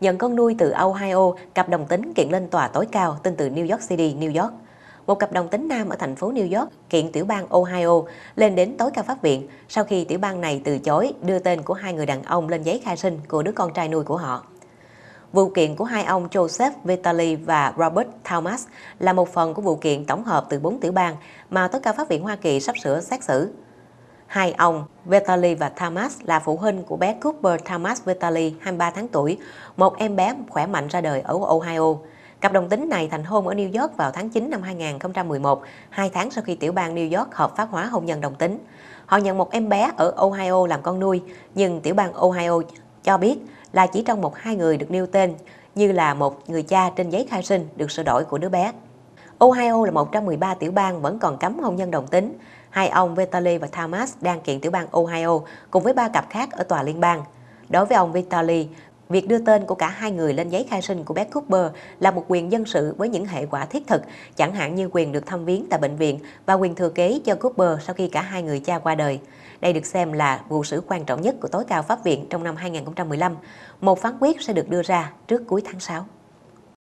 nhận con nuôi từ Ohio, cặp đồng tính kiện lên tòa tối cao tên từ New York City, New York. Một cặp đồng tính nam ở thành phố New York kiện tiểu bang Ohio lên đến tối cao pháp viện sau khi tiểu bang này từ chối đưa tên của hai người đàn ông lên giấy khai sinh của đứa con trai nuôi của họ. Vụ kiện của hai ông Joseph Vitali và Robert Thomas là một phần của vụ kiện tổng hợp từ bốn tiểu bang mà tối cao pháp viện Hoa Kỳ sắp sửa xét xử. Hai ông Vitaly và Thomas là phụ huynh của bé Cooper Thomas Vitaly, 23 tháng tuổi, một em bé khỏe mạnh ra đời ở Ohio. Cặp đồng tính này thành hôn ở New York vào tháng 9 năm 2011, hai tháng sau khi tiểu bang New York hợp pháp hóa hôn nhân đồng tính. Họ nhận một em bé ở Ohio làm con nuôi, nhưng tiểu bang Ohio cho biết là chỉ trong một hai người được nêu tên, như là một người cha trên giấy khai sinh được sửa đổi của đứa bé. Ohio là một trong 13 tiểu bang vẫn còn cấm hôn nhân đồng tính. Hai ông Vitali và Thomas đang kiện tiểu bang Ohio cùng với ba cặp khác ở tòa liên bang. Đối với ông Vitali, việc đưa tên của cả hai người lên giấy khai sinh của bé Cooper là một quyền dân sự với những hệ quả thiết thực, chẳng hạn như quyền được thăm viếng tại bệnh viện và quyền thừa kế cho Cooper sau khi cả hai người cha qua đời. Đây được xem là vụ xử quan trọng nhất của tối cao pháp viện trong năm 2015. Một phán quyết sẽ được đưa ra trước cuối tháng 6.